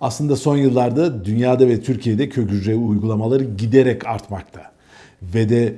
Aslında son yıllarda dünyada ve Türkiye'de kök hücre uygulamaları giderek artmakta. Ve de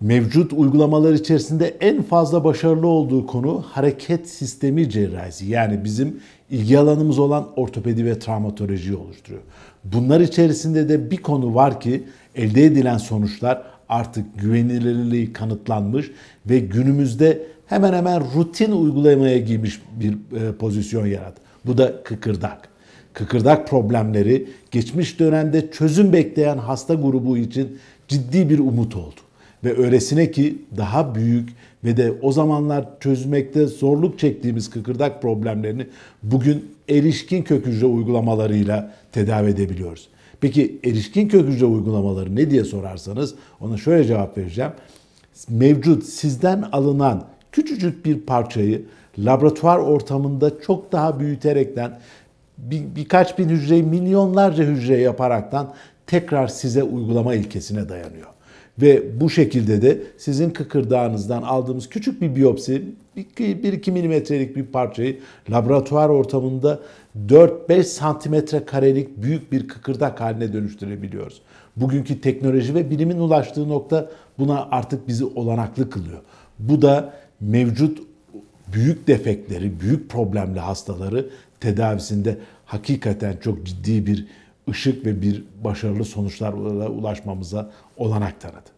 mevcut uygulamalar içerisinde en fazla başarılı olduğu konu hareket sistemi cerrahisi. Yani bizim ilgi alanımız olan ortopedi ve travmatolojiyi oluşturuyor. Bunlar içerisinde de bir konu var ki elde edilen sonuçlar artık güvenilirliği kanıtlanmış ve günümüzde hemen hemen rutin uygulamaya girmiş bir e, pozisyon yarat. Bu da kıkırdak kıkırdak problemleri geçmiş dönemde çözüm bekleyen hasta grubu için ciddi bir umut oldu. Ve öresine ki daha büyük ve de o zamanlar çözmekte zorluk çektiğimiz kıkırdak problemlerini bugün erişkin kök hücre uygulamalarıyla tedavi edebiliyoruz. Peki erişkin kök hücre uygulamaları ne diye sorarsanız ona şöyle cevap vereceğim. Mevcut sizden alınan küçücük bir parçayı laboratuvar ortamında çok daha büyüterekten bir, birkaç bin hücreyi milyonlarca hücre yaparaktan tekrar size uygulama ilkesine dayanıyor. Ve bu şekilde de sizin kıkırdağınızdan aldığımız küçük bir biyopsi, 1-2 milimetrelik bir parçayı laboratuvar ortamında 4-5 santimetre karelik büyük bir kıkırdak haline dönüştürebiliyoruz. Bugünkü teknoloji ve bilimin ulaştığı nokta buna artık bizi olanaklı kılıyor. Bu da mevcut büyük defekleri, büyük problemli hastaları tedavisinde hakikaten çok ciddi bir ışık ve bir başarılı sonuçlara ulaşmamıza olanak tanıdı.